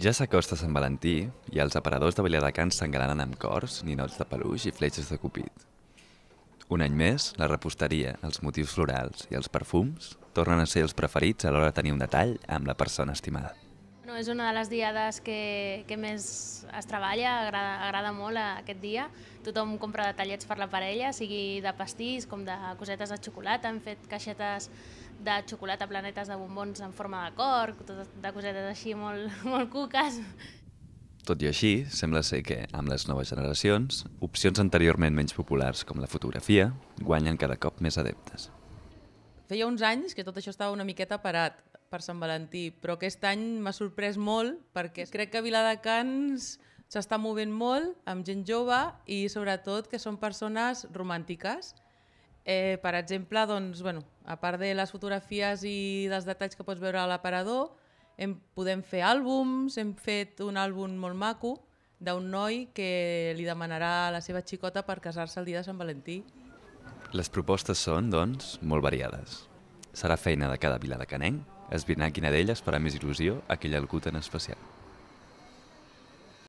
Ja s'acosta Sant Valentí i els aparadors de Viladecans s'engalanen amb cors, ninots de peluix i fletxes de cupit. Un any més, la reposteria, els motius florals i els perfums tornen a ser els preferits a l'hora de tenir un detall amb la persona estimada. No, és una de les diades que, que més es treballa, agrada, agrada molt aquest dia. Tothom compra detallets per la parella, sigui de pastís com de cosetes de xocolata, hem fet caixetes de xocolata, planetes de bombons en forma de cor, tot de cosetes així molt, molt cuques. Tot i així, sembla ser que, amb les noves generacions, opcions anteriorment menys populars com la fotografia guanyen cada cop més adeptes. Feia uns anys que tot això estava una miqueta parat, per Sant Valentí, però aquest any m'ha sorprès molt perquè crec que Viladecans s'està movent molt amb gent jove i sobretot que són persones romàntiques. Eh, per exemple, doncs, bueno, a part de les fotografies i dels detalls que pots veure a l'aparador, hem, podem fer àlbums, hem fet un àlbum molt maco d'un noi que li demanarà a la seva xicota per casar-se el dia de Sant Valentí. Les propostes són, doncs, molt variades. Serà feina de cada vila de Canenc esbrinar quina d'elles farà més il·lusió a aquell algú en especial.